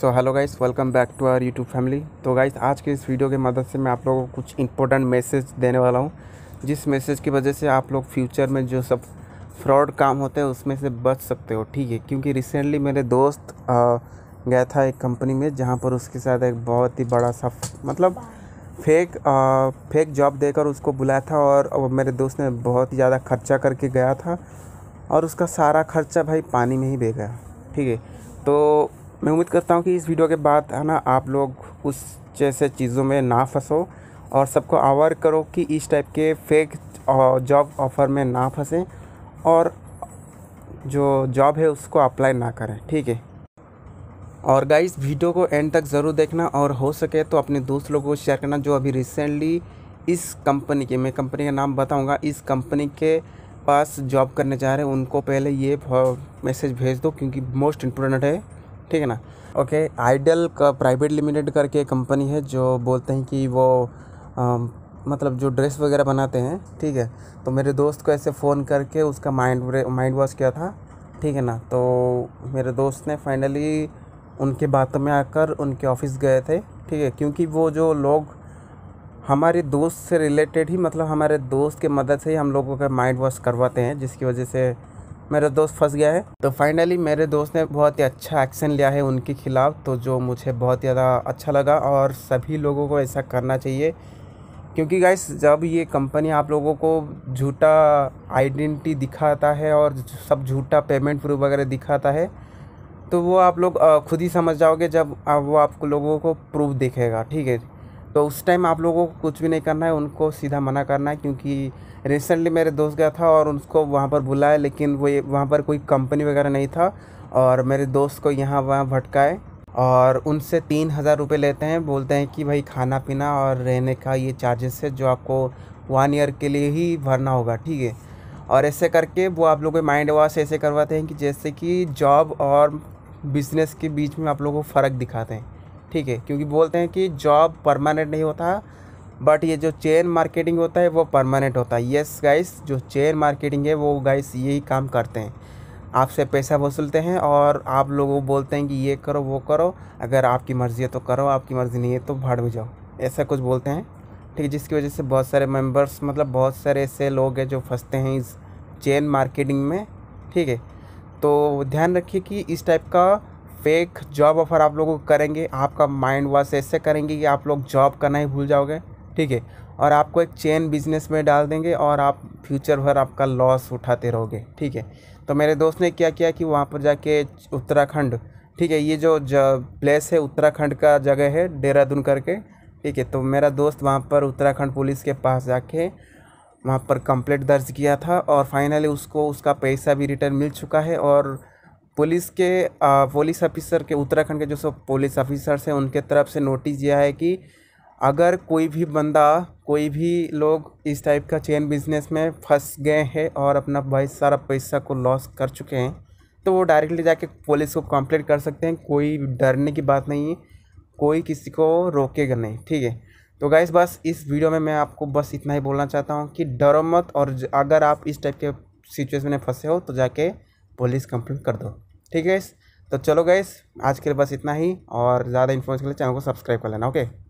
so hello guys welcome back to our YouTube family तो guys आज के इस वीडियो के मदद से मैं आप लोगों को कुछ इंपॉर्टेंट मैसेज देने वाला हूँ जिस मैसेज की वजह से आप लोग फ्यूचर में जो सब फ्रॉड काम होते हैं उसमें से बच सकते हो ठीक है क्योंकि रिसेंटली मेरे दोस्त गया था एक कंपनी में जहाँ पर उसके साथ एक बहुत ही बड़ा सा मतलब फेक आ, फेक जॉब देकर उसको बुलाया था और मेरे दोस्त ने बहुत ही ज़्यादा खर्चा करके गया था और उसका सारा खर्चा भाई पानी में ही बह गया ठीक है तो मैं उम्मीद करता हूँ कि इस वीडियो के बाद है ना आप लोग उस जैसे चीज़ों में ना फंसो और सबको अवेयर करो कि इस टाइप के फेक जॉब ऑफ़र में ना फंसें और जो जॉब है उसको अप्लाई ना करें ठीक है और गाइस वीडियो को एंड तक ज़रूर देखना और हो सके तो अपने दोस्त लोगों को शेयर करना जो अभी रिसेंटली इस कंपनी के मैं कंपनी का नाम बताऊंगा इस कंपनी के पास जॉब करने जा रहे हैं उनको पहले ये मैसेज भेज दो क्योंकि मोस्ट इम्पोर्टेंट है ठीक है ना ओके आइडल का प्राइवेट लिमिटेड करके कंपनी है जो बोलते हैं कि वो आ, मतलब जो ड्रेस वगैरह बनाते हैं ठीक है तो मेरे दोस्त को ऐसे फ़ोन करके उसका माइंड माइंड वॉश किया था ठीक है ना तो मेरे दोस्त ने फाइनली उनके बातों में आकर उनके ऑफिस गए थे ठीक है क्योंकि वो जो लोग हमारे दोस्त से रिलेटेड ही मतलब हमारे दोस्त के मदद से ही हम लोगों का माइंड वॉश करवाते हैं जिसकी वजह से मेरा दोस्त फंस गया है तो फाइनली मेरे दोस्त ने बहुत ही अच्छा एक्शन लिया है उनके खिलाफ तो जो मुझे बहुत ज़्यादा अच्छा लगा और सभी लोगों को ऐसा करना चाहिए क्योंकि गाइस जब ये कंपनी आप लोगों को झूठा आइडेंटिटी दिखाता है और सब झूठा पेमेंट प्रूफ वगैरह दिखाता है तो वो आप लोग खुद ही समझ जाओगे जब वो आप लोगों को प्रूफ दिखेगा ठीक है तो उस टाइम आप लोगों को कुछ भी नहीं करना है उनको सीधा मना करना है क्योंकि रिसेंटली मेरे दोस्त गया था और उसको वहाँ पर बुलाया लेकिन वो वहाँ पर कोई कंपनी वगैरह नहीं था और मेरे दोस्त को यहाँ वहाँ भटकाए और उनसे तीन हज़ार रुपये लेते हैं बोलते हैं कि भाई खाना पीना और रहने का ये चार्जेस है जो आपको वन ईयर के लिए ही भरना होगा ठीक है और ऐसे करके वो आप लोगों के माइंड वॉश ऐसे करवाते हैं कि जैसे कि जॉब और बिज़नेस के बीच में आप लोगों को फ़र्क दिखाते हैं ठीक है क्योंकि बोलते हैं कि जॉब परमानेंट नहीं होता बट ये जो चेन मार्केटिंग होता है वो परमानेंट होता है येस गाइस जो चेन मार्केटिंग है वो गाइस यही काम करते हैं आपसे पैसा वसूलते हैं और आप लोगों को बोलते हैं कि ये करो वो करो अगर आपकी मर्ज़ी है तो करो आपकी मर्ज़ी नहीं है तो भाड़ में जाओ ऐसा कुछ बोलते हैं ठीक है जिसकी वजह से बहुत सारे मेंबर्स मतलब बहुत सारे ऐसे लोग हैं जो फंसते हैं इस चेन मार्केटिंग में ठीक है तो ध्यान रखिए कि इस टाइप का फेक जॉब ऑफर आप लोगों को करेंगे आपका माइंड वॉश ऐसे करेंगे कि आप लोग जॉब करना ही भूल जाओगे ठीक है और आपको एक चेन बिजनेस में डाल देंगे और आप फ्यूचर भर आपका लॉस उठाते रहोगे ठीक है तो मेरे दोस्त ने क्या किया कि वहाँ पर जाके उत्तराखंड ठीक है ये जो प्लेस है उत्तराखंड का जगह है देहरादून करके ठीक है तो मेरा दोस्त वहाँ पर उत्तराखंड पुलिस के पास जाके वहाँ पर कंप्लेंट दर्ज किया था और फाइनली उसको उसका पैसा भी रिटर्न मिल चुका है और पुलिस के पुलिस ऑफिसर के उत्तराखंड के जो सब पुलिस ऑफिसर्स हैं उनके तरफ से नोटिस यह है कि अगर कोई भी बंदा कोई भी लोग इस टाइप का चेन बिजनेस में फंस गए हैं और अपना बहुत सारा पैसा को लॉस कर चुके हैं तो वो डायरेक्टली जाके पुलिस को कंप्लेंट कर सकते हैं कोई डरने की बात नहीं है कोई किसी को रोकेगा नहीं ठीक है तो गाइस बस इस वीडियो में मैं आपको बस इतना ही बोलना चाहता हूँ कि डरो मत और अगर आप इस टाइप के सिचुएशन में फंसे हो तो जाके पुलिस कंप्लेंट कर दो ठीक है तो चलो गैस आज के लिए बस इतना ही और ज़्यादा इन्फॉर्मेशन के लिए चैनल को सब्सक्राइब कर लेना ओके